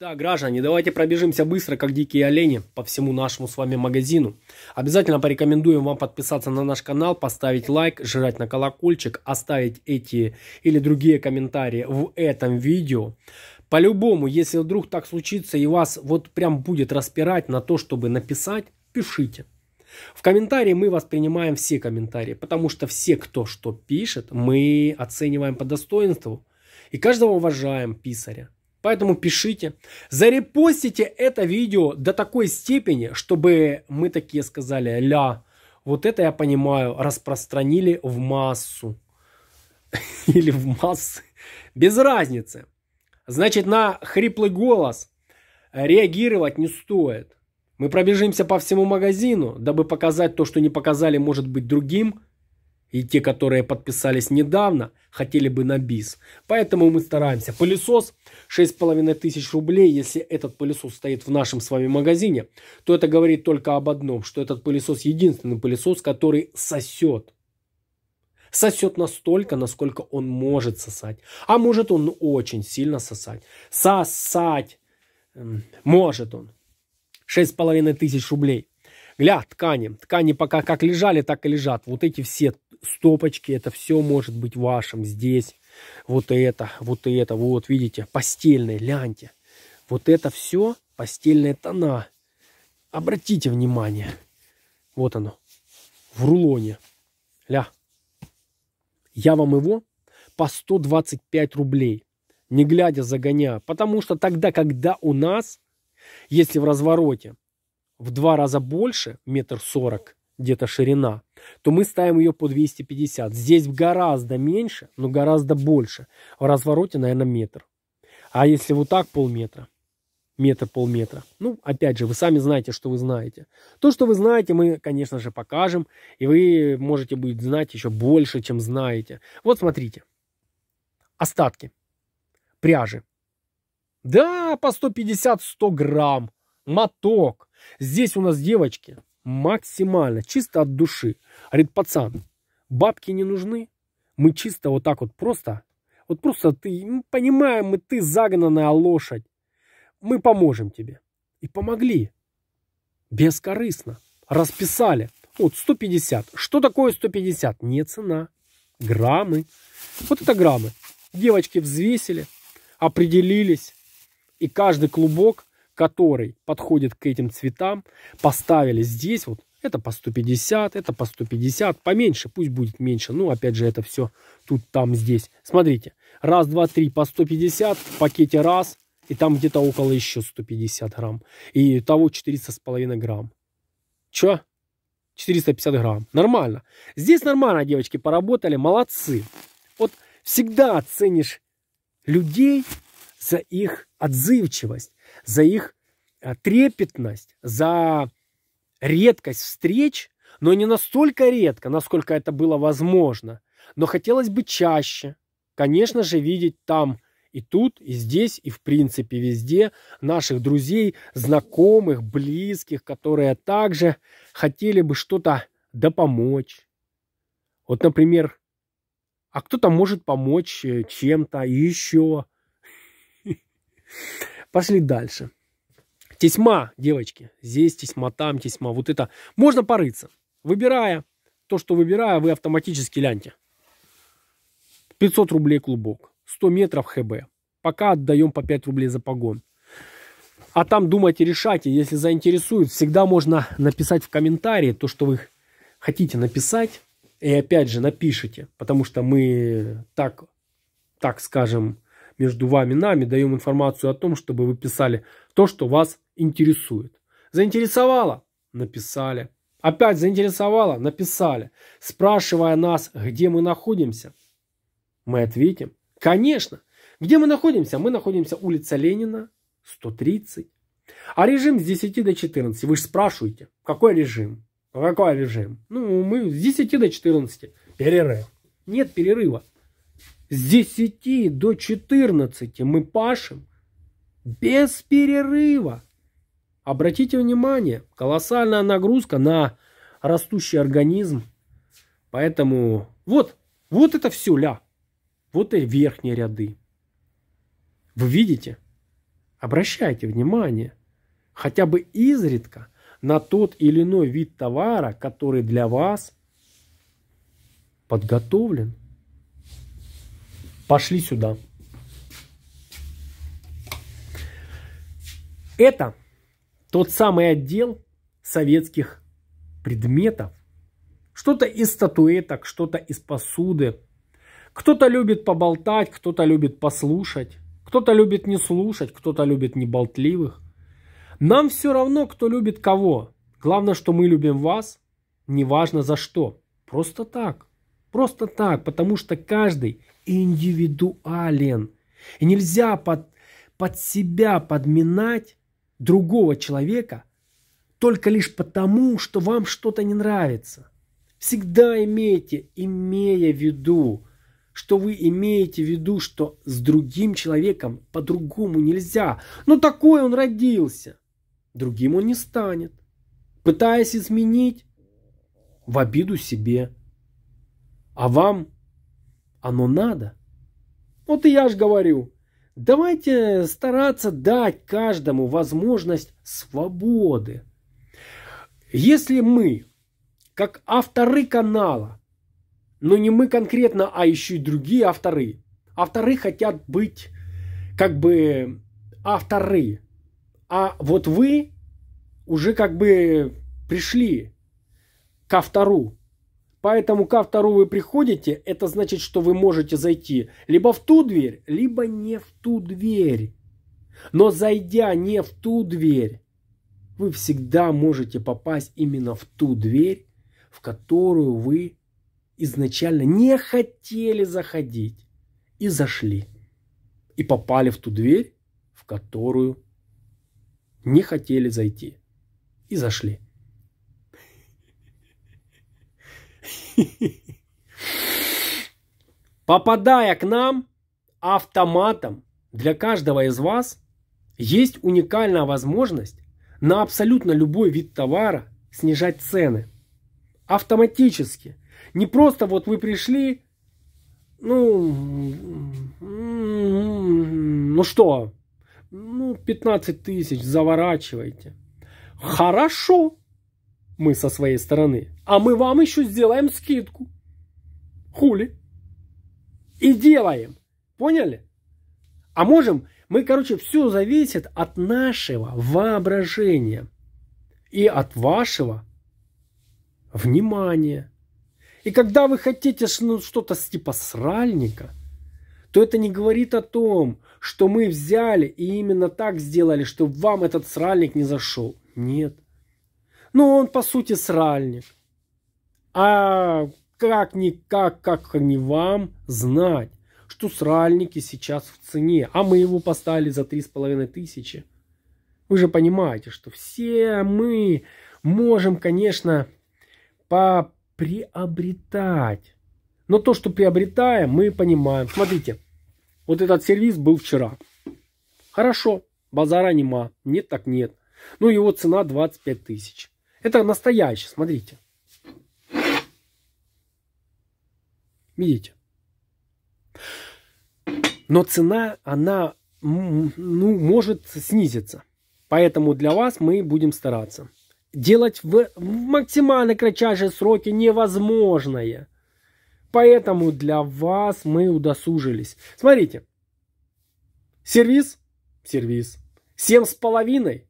Да, граждане, давайте пробежимся быстро, как дикие олени, по всему нашему с вами магазину. Обязательно порекомендуем вам подписаться на наш канал, поставить лайк, жрать на колокольчик, оставить эти или другие комментарии в этом видео. По-любому, если вдруг так случится и вас вот прям будет распирать на то, чтобы написать, пишите. В комментарии мы воспринимаем все комментарии, потому что все, кто что пишет, мы оцениваем по достоинству. И каждого уважаем писаря. Поэтому пишите, зарепостите это видео до такой степени, чтобы мы такие сказали, ля, вот это я понимаю, распространили в массу. Или в массы. Без разницы. Значит, на хриплый голос реагировать не стоит. Мы пробежимся по всему магазину, дабы показать то, что не показали, может быть, другим – и те, которые подписались недавно, хотели бы на бис. Поэтому мы стараемся. Пылесос 6,5 тысяч рублей. Если этот пылесос стоит в нашем с вами магазине, то это говорит только об одном, что этот пылесос единственный пылесос, который сосет. Сосет настолько, насколько он может сосать. А может он очень сильно сосать. Сосать может он. 6,5 тысяч рублей. Гля, ткани. Ткани пока как лежали, так и лежат. Вот эти все стопочки, это все может быть вашим здесь. Вот это, вот это, вот видите, постельные, ляньте. Вот это все постельные тона. Обратите внимание. Вот оно. В рулоне. Ля. Я вам его по 125 рублей. Не глядя загоняю. Потому что тогда, когда у нас, если в развороте в два раза больше, метр сорок, где-то ширина, то мы ставим ее по 250. Здесь гораздо меньше, но гораздо больше. В развороте, наверное, метр. А если вот так полметра, метр-полметра, ну, опять же, вы сами знаете, что вы знаете. То, что вы знаете, мы, конечно же, покажем, и вы можете будет знать еще больше, чем знаете. Вот смотрите, остатки пряжи. Да, по 150-100 грамм, моток. Здесь у нас девочки, Максимально, чисто от души. Говорит, пацан, бабки не нужны. Мы чисто вот так вот просто, вот просто ты, мы ну, понимаем, мы ты загнанная лошадь. Мы поможем тебе. И помогли. Бескорыстно. Расписали. Вот 150. Что такое 150? Не цена. Граммы. Вот это граммы. Девочки взвесили, определились. И каждый клубок который подходит к этим цветам, поставили здесь вот это по 150, это по 150, поменьше, пусть будет меньше. Ну, опять же, это все тут, там, здесь. Смотрите, раз, два, три по 150, в пакете раз, и там где-то около еще 150 грамм. И того 400,5 грамм. Че? 450 грамм. Нормально. Здесь нормально, девочки, поработали, молодцы. Вот всегда ценишь людей за их отзывчивость за их э, трепетность, за редкость встреч, но не настолько редко, насколько это было возможно. Но хотелось бы чаще, конечно же, видеть там и тут, и здесь, и в принципе везде наших друзей, знакомых, близких, которые также хотели бы что-то да помочь. Вот, например, а кто-то может помочь э, чем-то еще. Пошли дальше. Тесьма, девочки. Здесь тесьма, там тесьма. Вот это. Можно порыться. Выбирая то, что выбираю, вы автоматически ляньте. 500 рублей клубок. 100 метров ХБ. Пока отдаем по 5 рублей за погон. А там думайте, решайте. Если заинтересует, всегда можно написать в комментарии то, что вы хотите написать. И опять же, напишите. Потому что мы так, так скажем, между вами и нами даем информацию о том, чтобы вы писали то, что вас интересует. Заинтересовало? Написали. Опять заинтересовало? Написали. Спрашивая нас, где мы находимся, мы ответим. Конечно. Где мы находимся? Мы находимся улица Ленина, 130. А режим с 10 до 14. Вы же спрашиваете, какой режим? Какой режим? Ну, мы с 10 до 14. Перерыв. Нет перерыва с 10 до 14 мы пашем без перерыва. Обратите внимание, колоссальная нагрузка на растущий организм. Поэтому вот, вот это все, ля. Вот и верхние ряды. Вы видите? Обращайте внимание хотя бы изредка на тот или иной вид товара, который для вас подготовлен. Пошли сюда. Это тот самый отдел советских предметов. Что-то из статуэток, что-то из посуды. Кто-то любит поболтать, кто-то любит послушать. Кто-то любит не слушать, кто-то любит неболтливых. Нам все равно, кто любит кого. Главное, что мы любим вас, неважно за что. Просто так. Просто так, потому что каждый индивидуален. И нельзя под, под себя подминать другого человека только лишь потому, что вам что-то не нравится. Всегда имейте, имея в виду, что вы имеете в виду, что с другим человеком по-другому нельзя. Но такой он родился. Другим он не станет. Пытаясь изменить, в обиду себе. А вам оно надо? Вот и я ж говорю. Давайте стараться дать каждому возможность свободы. Если мы, как авторы канала, но не мы конкретно, а еще и другие авторы, авторы хотят быть как бы авторы, а вот вы уже как бы пришли к автору, Поэтому ко второму вы приходите, это значит, что вы можете зайти либо в ту дверь, либо не в ту дверь. Но зайдя не в ту дверь, вы всегда можете попасть именно в ту дверь, в которую вы изначально не хотели заходить и зашли. И попали в ту дверь, в которую не хотели зайти и зашли. Попадая к нам автоматом, для каждого из вас есть уникальная возможность на абсолютно любой вид товара снижать цены. Автоматически. Не просто вот вы пришли, ну, ну что, ну 15 тысяч заворачивайте. Хорошо, мы со своей стороны. А мы вам еще сделаем скидку. Хули. И делаем. Поняли? А можем, мы, короче, все зависит от нашего воображения и от вашего внимания. И когда вы хотите ну, что-то типа сральника, то это не говорит о том, что мы взяли и именно так сделали, чтобы вам этот сральник не зашел. Нет. Ну, он, по сути, сральник. А как-никак, как не вам знать, что сральники сейчас в цене, а мы его поставили за половиной тысячи. Вы же понимаете, что все мы можем, конечно, поприобретать. Но то, что приобретаем, мы понимаем. Смотрите, вот этот сервис был вчера. Хорошо, базара нема, нет так нет. Ну его цена 25 тысяч. Это настоящий, смотрите. Видите? Но цена, она ну, может снизиться. Поэтому для вас мы будем стараться. Делать в, в максимально кратчайшие сроки невозможное. Поэтому для вас мы удосужились. Смотрите. Сервис. Сервис. Семь с половиной.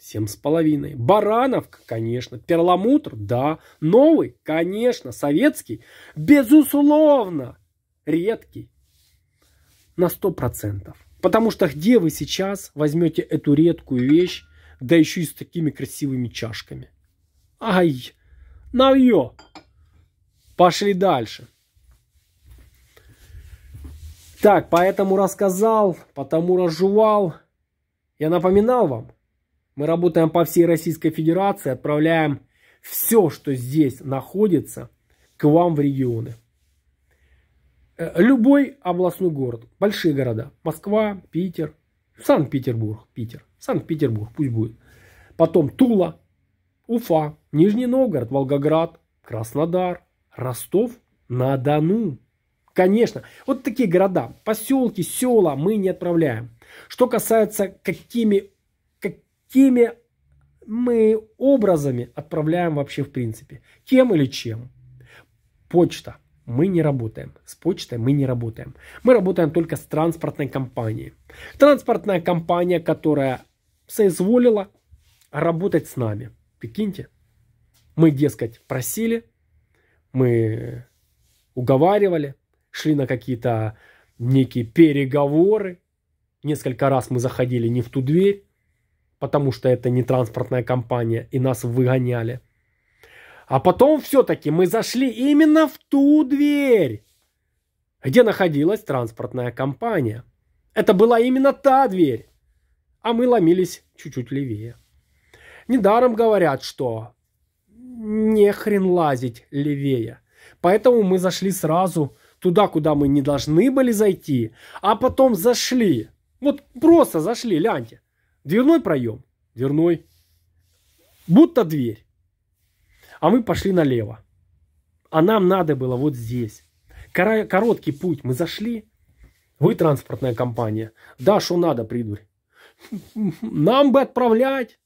Семь с половиной. Барановка, конечно. Перламутр, да. Новый, конечно. Советский, безусловно. Редкий. На сто процентов. Потому что где вы сейчас возьмете эту редкую вещь, да еще и с такими красивыми чашками? Ай, на ее. Пошли дальше. Так, поэтому рассказал, потому разжевал. Я напоминал вам, мы работаем по всей Российской Федерации, отправляем все, что здесь находится, к вам в регионы. Э, любой областной город, большие города, Москва, Питер, Санкт-Петербург, Питер, Санкт-Петербург, пусть будет. Потом Тула, Уфа, Нижний Новгород, Волгоград, Краснодар, Ростов Надану. Конечно, вот такие города, поселки, села мы не отправляем. Что касается, какими теми мы образами отправляем вообще в принципе. Кем или чем? Почта. Мы не работаем. С почтой мы не работаем. Мы работаем только с транспортной компанией. Транспортная компания, которая соизволила работать с нами. Прикиньте. Мы, дескать, просили, мы уговаривали, шли на какие-то некие переговоры. Несколько раз мы заходили не в ту дверь потому что это не транспортная компания, и нас выгоняли. А потом все-таки мы зашли именно в ту дверь, где находилась транспортная компания. Это была именно та дверь, а мы ломились чуть-чуть левее. Недаром говорят, что не хрен лазить левее. Поэтому мы зашли сразу туда, куда мы не должны были зайти, а потом зашли. Вот просто зашли, ляньте. Дверной проем. Дверной. Будто дверь. А мы пошли налево. А нам надо было вот здесь. Короткий путь. Мы зашли. Вы транспортная компания. Да, что надо, придурь. Нам бы отправлять.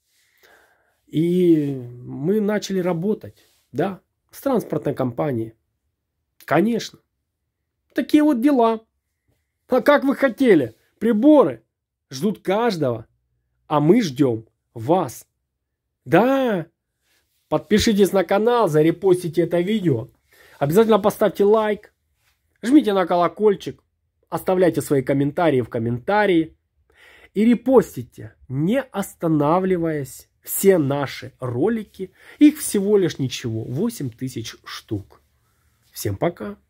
И мы начали работать. Да, с транспортной компанией. Конечно. Такие вот дела. А как вы хотели? Приборы ждут каждого. А мы ждем вас. Да! Подпишитесь на канал, зарепостите это видео. Обязательно поставьте лайк. Жмите на колокольчик. Оставляйте свои комментарии в комментарии. И репостите, не останавливаясь. Все наши ролики, их всего лишь ничего, 8 тысяч штук. Всем пока!